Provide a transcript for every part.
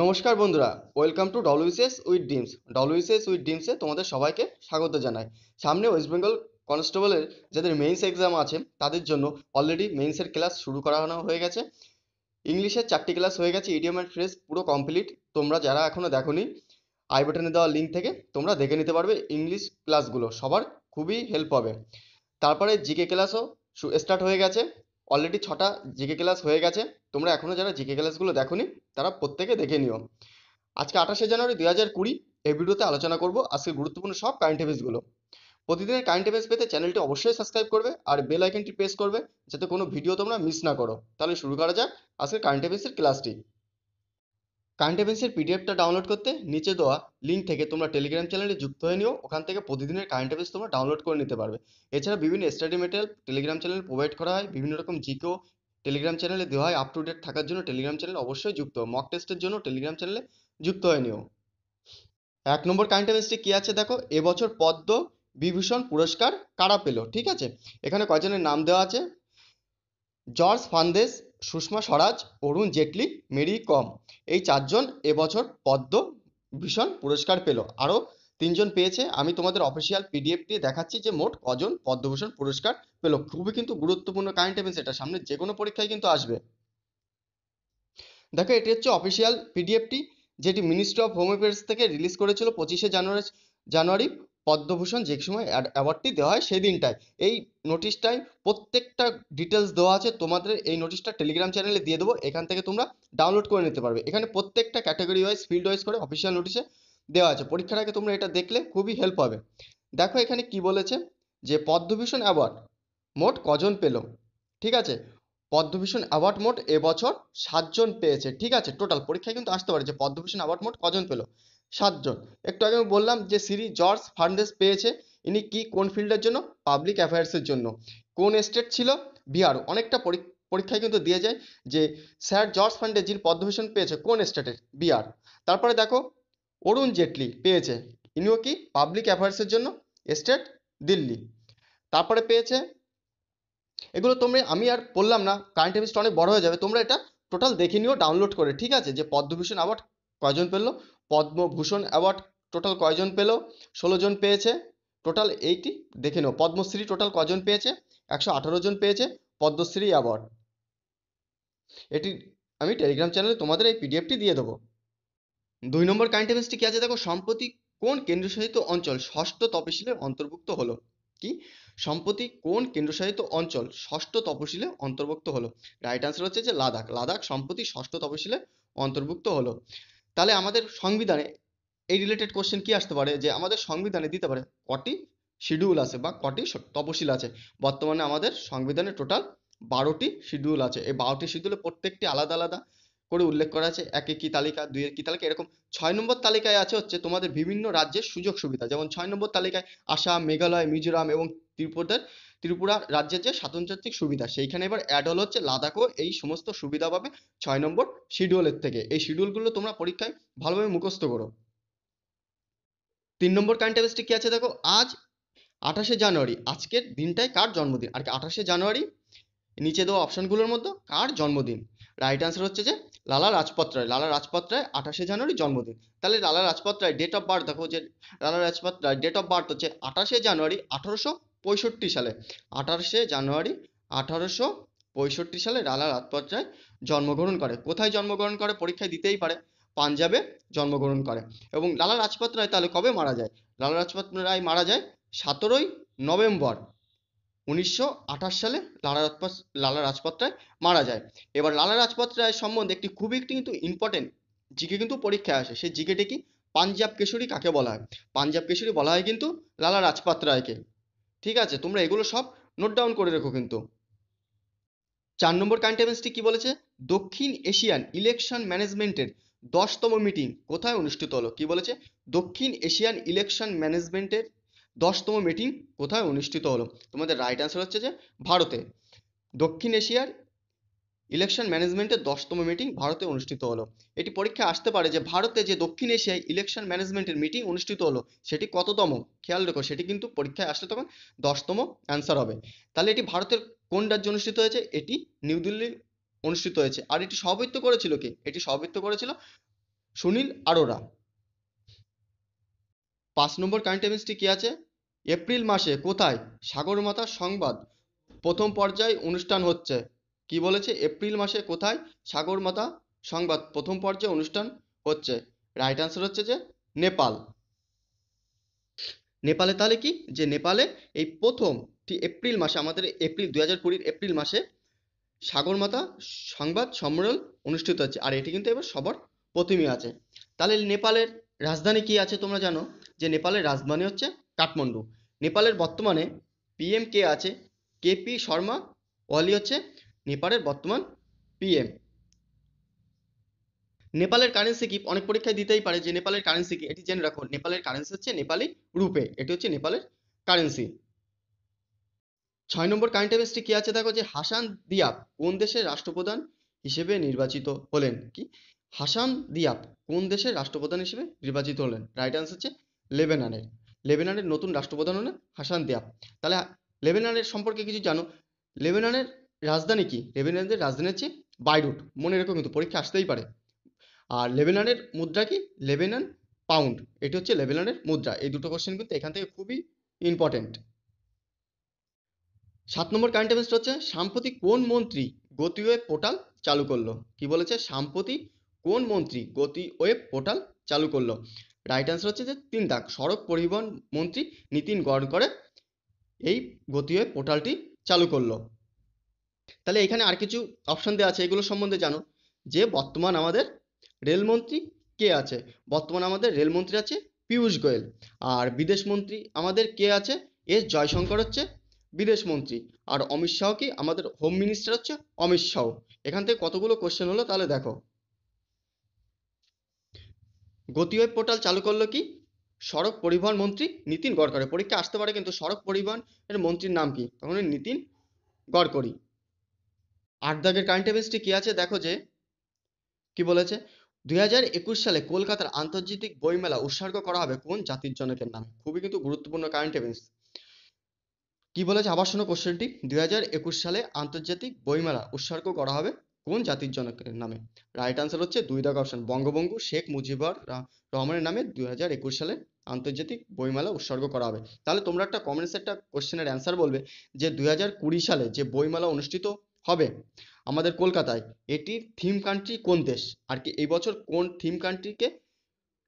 নমস্কার বন্ধুরা welcome to WCS with ডিমস ডব্লিউসিএস উইথ ডিমসে তোমাদের সবাইকে স্বাগত জানাই সামনে ওয়েস্ট বেঙ্গল কনস্টেবলের যাদের মেইন্স এক্সাম আছে তাদের জন্য অলরেডি মেইন্সের ক্লাস শুরু করানো হয়ে গেছে ইংলিশের চারটি ক্লাস হয়ে গেছে ইডিএম অ্যান্ড ফ্রেজ পুরো কমপ্লিট তোমরা যারা এখনও দেখোনি আই বাটনে দেওয়া লিঙ্ক থেকে তোমরা দেখে নিতে পারবে ইংলিশ ক্লাসগুলো সবার খুবই হেল্প হবে তারপরে জিকে ক্লাসও স্টার্ট হয়ে গেছে অলরেডি ছটা জিকে ক্লাস হয়ে গেছে তোমরা এখনও যারা জিকে ক্লাসগুলো দেখোনি তারা প্রত্যেকে দেখে নিও আজকে আঠাশে জানুয়ারি দুই হাজার কুড়ি এই ভিডিওতে আলোচনা করব আজকে গুরুত্বপূর্ণ সব কারেন্ট অ্যাফেয়ার্সগুলো প্রতিদিনের কারেন্ট অ্যাফেয়ার্স পেতে চ্যানেলটি অবশ্যই সাবস্ক্রাইব করবে আর বেল আইকনটি প্রেস করবে যাতে কোনো ভিডিও তোমরা মিস না করো তাহলে শুরু করা যাক আজকে কারেন্ট অ্যাফেয়ার্সের ক্লাসটি কারেন্ট অ্যাফেয়ার্সের পিডিএফটা ডাউনলোড করতে নিচে দেওয়া লিঙ্ক থেকে তোমরা টেলিগ্রাম চ্যানেলে যুক্ত হয়ে নিও ওখান থেকে প্রতিদিনের কারেন্ট অ্যাফেয়ার্স তোমরা ডাউনলোড করে নিতে পারবে এছাড়া বিভিন্ন স্টাডি মেটেরিয়াল টেলিগ্রাম চ্যানেলে প্রোভাইড করা হয় বিভিন্ন রকম জিকেও টেলিগ্রাম চ্যানেলে দেওয়া হয় আপ টু ডেট থাকার জন্য টেলিগ্রাম চ্যানেল অবশ্যই যুক্ত মক টেস্টের জন্য টেলিগ্রাম চ্যানেলে যুক্ত হয়ে নিও এক নম্বর কারেন্ট অ্যাফেয়ার্সটি কী আছে দেখো এবছর পদ্ম বিভূষণ পুরস্কার কারা পেল ঠিক আছে এখানে কয়জনের নাম দেওয়া আছে জর্জ ফান্দেস সুষমা স্বরাজ অরুণ জেটলি মেরি কম এই চারজন এবছর পদ্ম ভীষণ পুরস্কার পেল আরও তিনজন পেয়েছে আমি তোমাদের অফিসিয়াল পিডিএফ দিয়ে দেখাচ্ছি যে মোট কজন পদ্মভূষণ পুরস্কার পেল খুবই কিন্তু গুরুত্বপূর্ণ কারেন্ট এভেন্স এটা সামনে যে কোনো পরীক্ষায় কিন্তু আসবে দেখো এটি হচ্ছে অফিসিয়াল পিডিএফটি যেটি মিনিস্ট্রি অফ হোম অ্যাফেয়ার্স থেকে রিলিজ করেছিল পঁচিশে জানুয়ারি জানুয়ারি পদ্মভূষণ যে সময় অ্যাওয়ার্ডটি দেওয়া হয় সেই দিনটায় এই নোটিশটায় প্রত্যেকটা ডিটেলস দেওয়া আছে তোমাদের এই নোটিশটা টেলিগ্রাম চ্যানেলে দিয়ে দেবো এখান থেকে তোমরা ডাউনলোড করে নিতে পারবে এখানে প্রত্যেকটা ক্যাটাগরি ওয়াইজ ফিল্ড ওয়াইজ করে অফিসিয়াল নোটিশে দেওয়া আছে পরীক্ষার আগে তোমরা এটা দেখলে খুবই হেল্প হবে দেখো এখানে কি বলেছে যে পদ্মভূষণ অ্যাওয়ার্ড মোট কজন পেল ঠিক আছে পদ্মভূষণ অ্যাওয়ার্ড মোট এবছর সাতজন পেয়েছে ঠিক আছে টোটাল পরীক্ষায় কিন্তু আসতে পারে যে পদ্মভূষণ অ্যাওয়ার্ড মোট কজন পেল সাতজন একটু আগে আমি বললাম যে সিরি জর্জ ফার্নান্ডেস পেয়েছে ইনি কি কোন ফিল্ডের জন্য পাবলিক অ্যাফেয়ার্সের জন্য কোন স্টেট ছিল বিহার অনেকটা পরীক্ষায় কিন্তু দিয়ে যায় যে স্যার জর্জ ফান্ডে যিনি পদ্মভূষণ পেয়েছে কোন স্টেটের বিহার তারপরে দেখো অরুণ জেটলি পেয়েছে ইনিও কি পাবলিক অ্যাফেয়ার্সের জন্য স্টেট দিল্লি তারপরে পেয়েছে এগুলো তোমরা আমি আর বললাম না কারেন্ট অ্যাফেয়ার্স অনেক বড় হয়ে যাবে তোমরা এটা টোটাল দেখে নিও ডাউনলোড করে ঠিক আছে যে পদ্মভূষণ অ্যাওয়ার্ড কয়জন পেলো পদ্মভূষণ অ্যাওয়ার্ড টোটাল কয়জন পেলো ষোলো জন পেয়েছে টোটাল এইটি দেখে নাও পদ্মশ্রী টোটাল কজন পেয়েছে একশো আঠারো জন পেয়েছে পদ্মশ্রী অ্যাওয়ার্ড এটি আমি টেলিগ্রাম চ্যানেলে তোমাদের এই পিডিএফটি দিয়ে দেবো দুই নম্বর কারেন্ট কি আছে দেখো সম্প্রতি কোন কেন্দ্রশাসিত অঞ্চল ষষ্ঠ তপশিলে অন্তর্ভুক্ত হলো কি সম্প্রতি কোন কেন্দ্রশাসিত অঞ্চল ষষ্ঠ তপশিলে অন্তর্ভুক্ত হলো রাইট আনসার হচ্ছে যে লাদাখ লাদাখ সম্প্রতি ষষ্ঠ তপশিলে অন্তর্ভুক্ত হলো তাহলে আমাদের সংবিধানে এই রিলেটেড কোশ্চেন কি আসতে পারে যে আমাদের সংবিধানে দিতে পারে কটি শিডিউল আছে বা কটি তপশিল আছে বর্তমানে আমাদের সংবিধানে টোটাল বারোটি শিডিউল আছে এই বারোটি শিডিউলে প্রত্যেকটি আলাদা আলাদা করে উল্লেখ করা আছে এক একটি তালিকা দুইয়ের কি তালিকা এরকম ছয় নম্বর তালিকায় আছে হচ্ছে তোমাদের বিভিন্ন রাজ্যের সুযোগ সুবিধা যেমন ছয় নম্বর তালিকায় আসাম মেঘালয় মিজোরাম এবং ত্রিপুরার ত্রিপুরা রাজ্যের যে স্বাতন্ত্রিক সুবিধা সেইখানে এবার অ্যাড হল হচ্ছে লাদাখও এই সমস্ত সুবিধা পাবে ছয় নম্বর শিডিউলের থেকে এই শিডিউলগুলো তোমরা পরীক্ষায় ভালোভাবে মুখস্থ করো তিন নম্বর কারেন্ট কি আছে দেখো আজ আঠাশে জানুয়ারি আজকের দিনটায় কার জন্মদিন আর কি আঠাশে জানুয়ারি নিচে দেওয়া অপশনগুলোর মধ্যে কার জন্মদিন রাইট আনসার হচ্ছে যে লালা রাজপত রায় লালা রাজপত রায় আঠাশে জানুয়ারি জন্মদিন তাহলে Lala Lajpat Rai date of birth দেখো যে Lala Lajpat Rai date of birth হচ্ছে আঠাশে জানুয়ারি আঠারোশো পঁয়ষট্টি সালে আঠাশে জানুয়ারি আঠারোশো পঁয়ষট্টি সালে লালা রাজপত রায় জন্মগ্রহণ করে কোথায় জন্মগ্রহণ করে পরীক্ষায় দিতেই পারে পাঞ্জাবে জন্মগ্রহণ করে এবং লালা রাজপত রায় তাহলে কবে মারা যায় লালা রাজপত রায় মারা যায় সতেরোই নভেম্বর উনিশশো সালে লালা রাজপাত লালা রাজপথ রায় মারা যায় এবার লালা রাজপথ রায় সম্বন্ধে একটি খুবই একটি কিন্তু ইম্পর্টেন্ট জিকে কিন্তু পরীক্ষায় আসে সেই জিকেটি কি পাঞ্জাব কেশরী কাকে বলা হয় পাঞ্জাব কেশরী বলা হয় কিন্তু লালা রাজপাত রায়কে ঠিক আছে তোমরা এগুলো সব নোট ডাউন করে রেখো কিন্তু চার নম্বর কন্টেভেন্সটি কি বলেছে দক্ষিণ এশিয়ান ইলেকশন ম্যানেজমেন্টের দশতম মিটিং কোথায় অনুষ্ঠিত হলো কি বলেছে দক্ষিণ এশিয়ান ইলেকশন ম্যানেজমেন্টের দশতম মিটিং কোথায় অনুষ্ঠিত হলো তোমাদের রাইট অ্যান্সার হচ্ছে যে ভারতে দক্ষিণ এশিয়ার ইলেকশন ম্যানেজমেন্টের দশতম মিটিং ভারতে অনুষ্ঠিত হলো এটি পরীক্ষায় আসতে পারে যে ভারতে যে দক্ষিণ এশিয়ায় ইলেকশন ম্যানেজমেন্টের মিটিং অনুষ্ঠিত হলো সেটি কততম খেয়াল রেখো সেটি কিন্তু পরীক্ষায় আসলে তখন দশতম অ্যান্সার হবে তাহলে এটি ভারতের কোন রাজ্যে অনুষ্ঠিত হয়েছে এটি নিউ দিল্লি অনুষ্ঠিত হয়েছে আর এটি সভাপতিত্ব করেছিল কে এটি সভাপতিত্ব করেছিল সুনীল আরোরা পাঁচ নম্বর কারেন্ট অ্যাফেয়ার্সটি কী আছে এপ্রিল মাসে কোথায় সাগরমাতা সংবাদ প্রথম পর্যায়ে অনুষ্ঠান হচ্ছে কি বলেছে এপ্রিল মাসে কোথায় সাগরমাতা সংবাদ প্রথম পর্যায়ে অনুষ্ঠান হচ্ছে রাইট আনসার হচ্ছে যে নেপাল নেপালে তাহলে কি যে নেপালে এই প্রথম এপ্রিল মাসে আমাদের এপ্রিল দু হাজার কুড়ির এপ্রিল মাসে সাগরমাতা সংবাদ সম্মেলন অনুষ্ঠিত হচ্ছে আর এটি কিন্তু এবার সবার প্রথমই আছে তাহলে নেপালের রাজধানী কি আছে তোমরা জানো যে নেপালের রাজধানী হচ্ছে কাঠমান্ডু নেপালের বর্তমানে পিএম কে আছে কেপি শর্মা ওয়ালি হচ্ছে নেপালের বর্তমান পিএম নেপালের কারেন্সি কি অনেক পরীক্ষায় দিতেই পারে যে নেপালের কারেন্সি কি এটি জেনে রাখো নেপালের কারেন্সি হচ্ছে নেপালি রুপে এটি হচ্ছে নেপালের কারেন্সি ছয় নম্বর কারেন্ট অ্যাফেয়ার্সটি কি আছে দেখো যে হাসান দিয়াব কোন দেশের রাষ্ট্রপ্রধান হিসেবে নির্বাচিত হলেন কি হাসান দিয়াব কোন দেশের রাষ্ট্রপ্রধান হিসেবে নির্বাচিত হলেন রাইট আনসার হচ্ছে লেবেনানের লেবেনানের নতুন রাষ্ট্রপ্রধান হলেন হাসান দেয়া তাহলে লেবেনানের সম্পর্কে কিছু জানো লেবেনানের রাজধানী কি লেবেননের রাজধানী হচ্ছে বাইরুট মনে রেখো কিন্তু পরীক্ষা আসতেই পারে আর লেবেনানের মুদ্রা কি লেবেনান পাউন্ড এটি হচ্ছে লেবেনানের মুদ্রা এই দুটো কোশ্চেন কিন্তু এখান থেকে খুবই ইম্পর্টেন্ট সাত নম্বর কারেন্ট অ্যাফেয়ার্স হচ্ছে সাম্প্রতিক কোন মন্ত্রী গতি ওয়েব পোর্টাল চালু করলো কি বলেছে সাম্প্রতিক কোন মন্ত্রী গতি ওয়েব পোর্টাল চালু করলো রাইট অ্যান্সার হচ্ছে যে তিন দাগ সড়ক পরিবহন মন্ত্রী নীতিন গড়করে এই হয়ে পোর্টালটি চালু করলো তাহলে এখানে আর কিছু অপশন দেওয়া আছে এগুলো সম্বন্ধে জানো যে বর্তমান আমাদের রেলমন্ত্রী কে আছে বর্তমান আমাদের রেলমন্ত্রী আছে পীযূষ গোয়েল আর বিদেশ মন্ত্রী আমাদের কে আছে এস জয়শঙ্কর হচ্ছে বিদেশ মন্ত্রী আর অমিত শাহ কি আমাদের হোম মিনিস্টার হচ্ছে অমিত শাহ এখান থেকে কতগুলো কোশ্চেন হলো তাহলে দেখো গতিওয়েব পোর্টাল চালু করলো কি সড়ক পরিবহন মন্ত্রী নীতিন গড়করি পরীক্ষা আসতে পারে কিন্তু সড়ক পরিবহন এর মন্ত্রীর নাম কি তখন নীতিন গড়করি আট দাগের কারেন্ট অ্যাফেয়ার্সটি কী আছে দেখো যে কি বলেছে দুই সালে কলকাতার আন্তর্জাতিক বইমেলা উৎসর্গ করা হবে কোন জাতির জনকের নামে খুবই কিন্তু গুরুত্বপূর্ণ কারেন্ট অ্যাফেয়ার্স কি বলেছে আবার শোনো কোশ্চেনটি দুই সালে আন্তর্জাতিক বইমেলা উৎসর্গ করা হবে কোন জাতির জনকের নামে রাইট আনসার হচ্ছে দুই দাগ অপশন বঙ্গবন্ধু শেখ মুজিবুর রহমানের নামে দুই হাজার একুশ সালে আন্তর্জাতিক বইমেলা উৎসর্গ করা হবে তাহলে তোমরা একটা কমেন্টস একটা কোশ্চেনের অ্যান্সার বলবে যে দুই হাজার কুড়ি সালে যে বইমেলা অনুষ্ঠিত হবে আমাদের কলকাতায় এটির থিম কান্ট্রি কোন দেশ আর কি এই বছর কোন থিম কান্ট্রিকে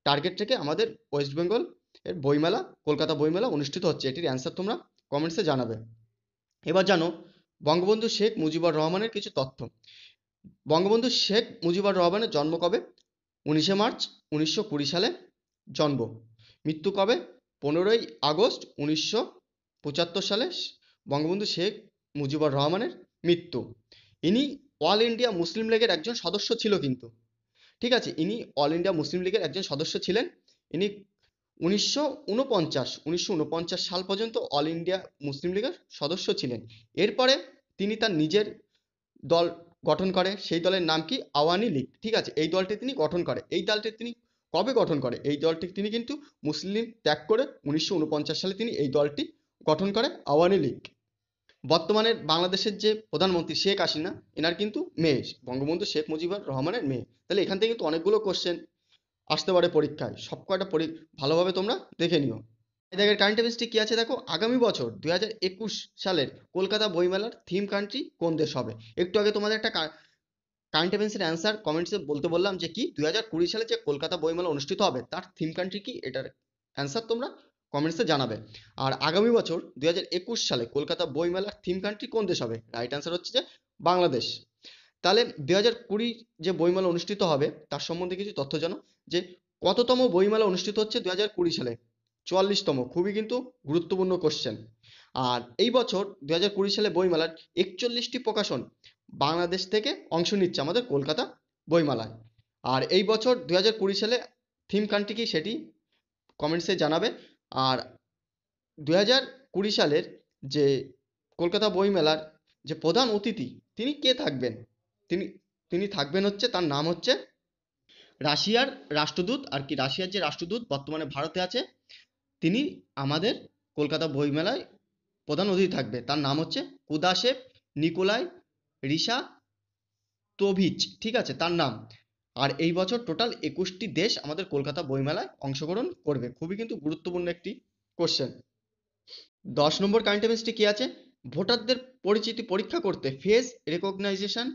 টার্গেট থেকে আমাদের ওয়েস্ট বেঙ্গল এর বইমেলা কলকাতা বইমেলা অনুষ্ঠিত হচ্ছে এটির অ্যান্সার তোমরা কমেন্টসে জানাবে এবার জানো বঙ্গবন্ধু শেখ মুজিবুর রহমানের কিছু তথ্য বঙ্গবন্ধু শেখ মুজিবুর রহমানের জন্ম কবে উনিশে মার্চ উনিশশো সালে জন্ম মৃত্যু কবে পনেরোই আগস্ট উনিশশো সালে বঙ্গবন্ধু শেখ মুজিবুর রহমানের মৃত্যু ইনি অল ইন্ডিয়া মুসলিম লীগের একজন সদস্য ছিল কিন্তু ঠিক আছে ইনি অল ইন্ডিয়া মুসলিম লীগের একজন সদস্য ছিলেন ইনি উনিশশো উনপঞ্চাশ উনিশশো উনপঞ্চাশ সাল পর্যন্ত অল ইন্ডিয়া মুসলিম লীগের সদস্য ছিলেন এরপরে তিনি তার নিজের দল গঠন করে সেই দলের নাম কি আওয়ামী লীগ ঠিক আছে এই দলটি তিনি গঠন করে এই দলটি তিনি কবে গঠন করে এই দলটি তিনি কিন্তু মুসলিম ত্যাগ করে উনিশশো সালে তিনি এই দলটি গঠন করে আওয়ামী লীগ বর্তমানে বাংলাদেশের যে প্রধানমন্ত্রী শেখ হাসিনা এনার কিন্তু মেয়ে বঙ্গবন্ধু শেখ মুজিবুর রহমানের মেয়ে তাহলে এখান থেকে কিন্তু অনেকগুলো কোশ্চেন আসতে পারে পরীক্ষায় সব কয়টা ভালোভাবে তোমরা দেখে নিও দেখো কারেন্ট অ্যাফেয়ার্সটি কী আছে দেখো আগামী বছর দু হাজার একুশ সালের কলকাতা বইমেলার থিম কান্ট্রি কোন দেশ হবে একটু আগে তোমাদের একটা কারেন্ট অ্যাফেয়ার্সের অ্যান্সার কমেন্টসে বলতে বললাম যে কি দু হাজার কুড়ি সালে যে কলকাতা বইমেলা অনুষ্ঠিত হবে তার থিম কান্ট্রি কি এটার অ্যান্সার তোমরা কমেন্টসে জানাবে আর আগামী বছর দু হাজার একুশ সালে কলকাতা বইমেলার থিম কান্ট্রি কোন দেশ হবে রাইট অ্যান্সার হচ্ছে যে বাংলাদেশ তাহলে দু হাজার কুড়ি যে বইমেলা অনুষ্ঠিত হবে তার সম্বন্ধে কিছু তথ্য জানো যে কততম বইমেলা অনুষ্ঠিত হচ্ছে দু কুড়ি সালে চুয়াল্লিশতম খুবই কিন্তু গুরুত্বপূর্ণ কোশ্চেন আর এই বছর দু হাজার কুড়ি সালে বইমেলার একচল্লিশটি প্রকাশন বাংলাদেশ থেকে অংশ নিচ্ছে আমাদের কলকাতা বইমেলায় আর এই বছর দু হাজার কুড়ি সালে থিম কান্ট্রি কি সেটি কমেন্টসে জানাবে আর দু হাজার কুড়ি সালের যে কলকাতা বইমেলার যে প্রধান অতিথি তিনি কে থাকবেন তিনি তিনি থাকবেন হচ্ছে তার নাম হচ্ছে রাশিয়ার রাষ্ট্রদূত আর কি রাশিয়ার যে রাষ্ট্রদূত বর্তমানে ভারতে আছে তিনি আমাদের কলকাতা বইমেলায় প্রধান অতিথি থাকবে তার নাম হচ্ছে কুদাশেব নিকোলাই রিসা তোভিচ ঠিক আছে তার নাম আর এই বছর টোটাল একুশটি দেশ আমাদের কলকাতা বইমেলায় অংশগ্রহণ করবে খুবই কিন্তু গুরুত্বপূর্ণ একটি কোশ্চেন দশ নম্বর কারেন্ট অ্যাফেয়ার্সটি কী আছে ভোটারদের পরিচিতি পরীক্ষা করতে ফেস রেকগনাইজেশন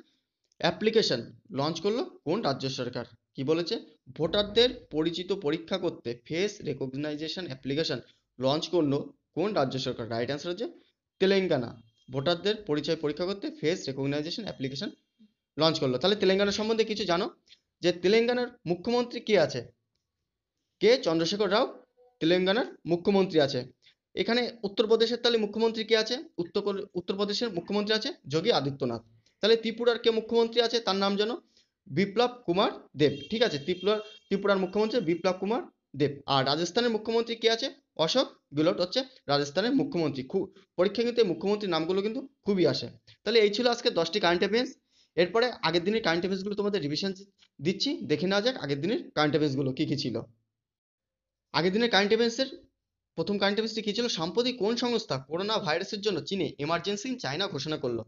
অ্যাপ্লিকেশন লঞ্চ করলো কোন রাজ্য সরকার কি বলেছে ভোটারদের পরিচিত পরীক্ষা করতে ফেস রেকগনাইজেশন অ্যাপ্লিকেশন লঞ্চ করলো কোন রাজ্য সরকার রাইট অ্যান্সার হচ্ছে তেলেঙ্গানা ভোটারদের পরিচয় পরীক্ষা করতে ফেস রেকগনাইজেশন অ্যাপ্লিকেশন লঞ্চ করলো তাহলে তেলেঙ্গানা সম্বন্ধে কিছু জানো যে তেলেঙ্গানার মুখ্যমন্ত্রী কে আছে কে চন্দ্রশেখর রাও তেলেঙ্গানার মুখ্যমন্ত্রী আছে এখানে উত্তরপ্রদেশের তাহলে মুখ্যমন্ত্রী কে আছে উত্তর উত্তরপ্রদেশের মুখ্যমন্ত্রী আছে যোগী আদিত্যনাথ তাহলে ত্রিপুরার কে মুখ্যমন্ত্রী আছে তার নাম জানো বিপ্লব কুমার দেব ঠিক আছে ত্রিপুরা ত্রিপুরার মুখ্যমন্ত্রী বিপ্লব কুমার দেব আর রাজস্থানের মুখ্যমন্ত্রী কে আছে অশোক গেহলট হচ্ছে রাজস্থানের মুখ্যমন্ত্রী খুব পরীক্ষা কিন্তু মুখ্যমন্ত্রীর নামগুলো কিন্তু খুবই আসে তাহলে এই ছিল আজকে দশটি কারেন্ট অ্যাফেয়ার্স এরপরে আগের দিনের কারেন্ট অ্যাফেয়ার্সগুলো তোমাদের রিভিশন দিচ্ছি দেখে নেওয়া যাক আগের দিনের কারেন্ট অ্যাফেয়ার্সগুলো কী কী ছিল আগের দিনের কারেন্ট অ্যাফেয়ার্সের প্রথম কারেন্ট অ্যাফেয়ার্সটি কী ছিল সাম্প্রতিক কোন সংস্থা করোনা ভাইরাসের জন্য চীনে এমার্জেন্সি চায়না ঘোষণা করলো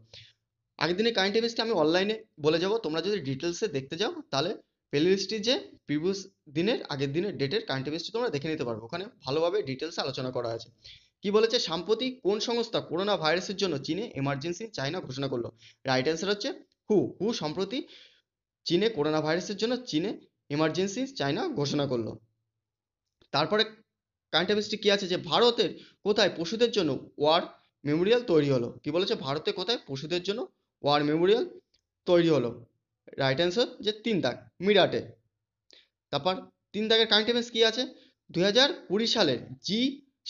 আগের দিনের কারেন্ট ইভেন্টসটি আমি অনলাইনে বলে যাব তোমরা যদি ডিটেলসে দেখতে যাও তাহলে প্লেলিস্টটি যে প্রিভিয়াস দিনের আগের দিনের ডেটের কারেন্ট ইভেন্টসটি তোমরা দেখে নিতে পারবে ওখানে ভালোভাবে ডিটেলসে আলোচনা করা আছে কি বলেছে সাম্প্রতিক কোন সংস্থা করোনা ভাইরাসের জন্য চীনে এমার্জেন্সি চায়না ঘোষণা করলো রাইট অ্যান্সার হচ্ছে হু হু সম্প্রতি চীনে করোনা ভাইরাসের জন্য চীনে এমার্জেন্সি চায়না ঘোষণা করলো তারপরে কারেন্ট অ্যাফেয়ার্সটি কী আছে যে ভারতের কোথায় পশুদের জন্য ওয়ার মেমোরিয়াল তৈরি হলো কি বলেছে ভারতে কোথায় পশুদের জন্য ওয়ার মেমোরিয়াল তৈরি হলো রাইট অ্যান্সার যে তিন দাগ মিরাটে তারপর তিন দাগের কারেন্ট ইভেন্টস কী আছে দু হাজার কুড়ি সালের জি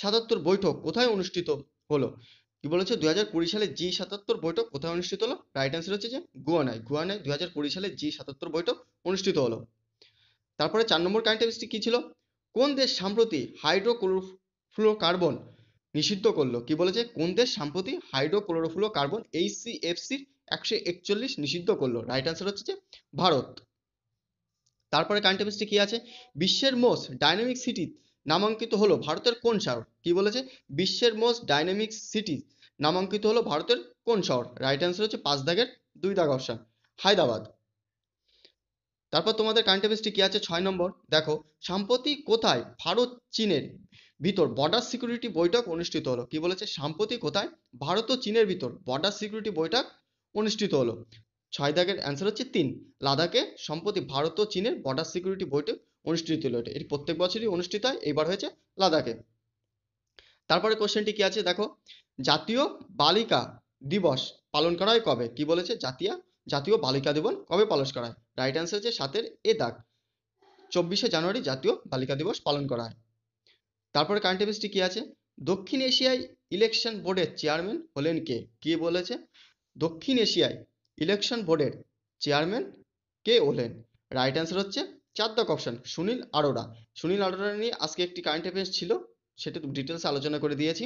সাতাত্তর বৈঠক কোথায় অনুষ্ঠিত হলো কি বলেছে দু হাজার কুড়ি সালে জি সাতাত্তর বৈঠক কোথায় অনুষ্ঠিত হলো রাইট অ্যান্সার হচ্ছে যে গুয়ানায় গুয়ানায় দু হাজার কুড়ি সালে জি সাতাত্তর বৈঠক অনুষ্ঠিত হলো তারপরে চার নম্বর কারেন্ট ইভেন্টসটি কী ছিল কোন দেশ সাম্প্রতি হাইড্রোক্লোরোফ্লোকার্বন নিষিদ্ধ করলো কি বলেছে কোন দেশ সাম্প্রতি হাইড্রোক্লোরোফ্লোকার্বন সির একশো একচল্লিশ নিষিদ্ধ করলো রাইট অ্যান্সার হচ্ছে যে ভারত তারপরে কারেন্ট কি আছে বিশ্বের মোস্ট ডাইনামিক সিটি নামাঙ্কিত হলো ভারতের কোন শহর কি বলেছে বিশ্বের মোস্ট ডাইনামিক সিটি নামাঙ্কিত হলো ভারতের কোন শহর রাইট অ্যান্সার হচ্ছে পাঁচ দাগের দুই দাগ অপশান হায়দ্রাবাদ তারপর তোমাদের কারেন্ট অ্যাফেয়ার্সটি কী আছে ছয় নম্বর দেখো সাম্প্রতি কোথায় ভারত চীনের ভিতর বর্ডার সিকিউরিটি বৈঠক অনুষ্ঠিত হলো কি বলেছে সাম্প্রতিক কোথায় ভারত ও চীনের ভিতর বর্ডার সিকিউরিটি বৈঠক অনুষ্ঠিত হলো ছয় দাগের অ্যান্সার হচ্ছে তিন লাদাখে সম্প্রতি ভারত ও চীনের বর্ডার সিকিউরিটি বৈঠক অনুষ্ঠিত হলো এটি প্রত্যেক বছরই অনুষ্ঠিত হয় এবার হয়েছে লাদাখে তারপরে কোশ্চেনটি কি আছে দেখো জাতীয় বালিকা দিবস পালন করা হয় কবে কি বলেছে জাতীয় জাতীয় বালিকা দিবস কবে পালন করা হয় রাইট অ্যান্সার হচ্ছে সাতের এ দাগ চব্বিশে জানুয়ারি জাতীয় বালিকা দিবস পালন করা হয় তারপরে কারেন্ট কি আছে দক্ষিণ এশিয়ায় ইলেকশন বোর্ডের চেয়ারম্যান হলেন কে কে বলেছে দক্ষিণ এশিয়ায় ইলেকশন বোর্ডের চেয়ারম্যান কে ওলেন রাইট অ্যান্সার হচ্ছে চার দক অপশন সুনীল আরোরা সুনীল আরোরা নিয়ে আজকে একটি কারেন্ট অ্যাফেয়ার্স ছিল সেটা ডিটেলস আলোচনা করে দিয়েছি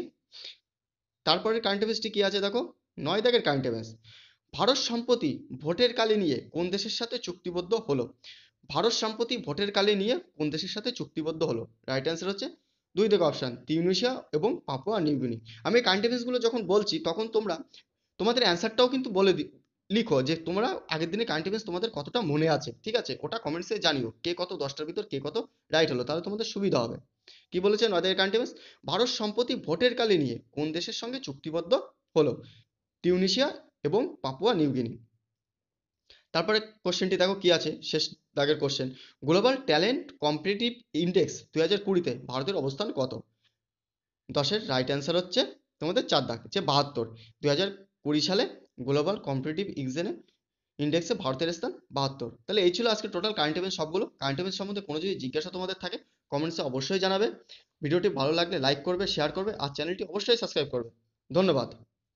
তারপরে কারেন্ট অ্যাফেয়ার্সটি কী আছে দেখো নয় দাগের কারেন্ট অ্যাফেয়ার্স ভারত সম্পত্তি ভোটের কালে নিয়ে কোন দেশের সাথে চুক্তিবদ্ধ হলো ভারত সম্পত্তি ভোটের কালে নিয়ে কোন দেশের সাথে চুক্তিবদ্ধ হলো রাইট অ্যান্সার হচ্ছে দুই থেকে অপশান তিউনিশিয়া এবং পাপুয়া নিউগিনি আমি কারেন্ট অ্যাফেয়ার্সগুলো যখন বলছি তখন তোমরা তোমাদের অ্যান্সারটাও কিন্তু বলে দি লিখো যে তোমরা আগের দিনে কারেন্ট অ্যাফেয়ার্স তোমাদের কতটা মনে আছে ঠিক আছে ওটা কমেন্টসে জানিও কে কত দশটার ভিতর কে কত রাইট হলো তাহলে তোমাদের সুবিধা হবে কি বলেছে নদের কারেন্ট অ্যাফেয়ার্স ভারত সম্পত্তি ভোটের কালে নিয়ে কোন দেশের সঙ্গে চুক্তিবদ্ধ হলো টিউনিশিয়া এবং পাপুয়া নিউগিনি তারপরে কোশ্চেনটি দেখো কি আছে শেষ দাগের question global talent competitive index দুই হাজার কুড়িতে ভারতের অবস্থান কত দশের রাইট অ্যান্সার হচ্ছে তোমাদের চার দাগ যে বাহাত্তর দুই হাজার কুড়ি সালে গ্লোবাল কম্পিটিটিভ এক্সামে ইন্ডেক্সে ভারতের স্থান বাহাত্তর তাহলে এই ছিল আজকে টোটাল কারেন্ট ইভেন্ট সবগুলো কারেন্ট ইভেন্ট সম্বন্ধে কোনো যদি জিজ্ঞাসা তোমাদের থাকে কমেন্টসে অবশ্যই জানাবে ভিডিওটি ভালো লাগলে লাইক করবে শেয়ার করবে আর চ্যানেলটি অবশ্যই সাবস্ক্রাইব করবে ধন্যবাদ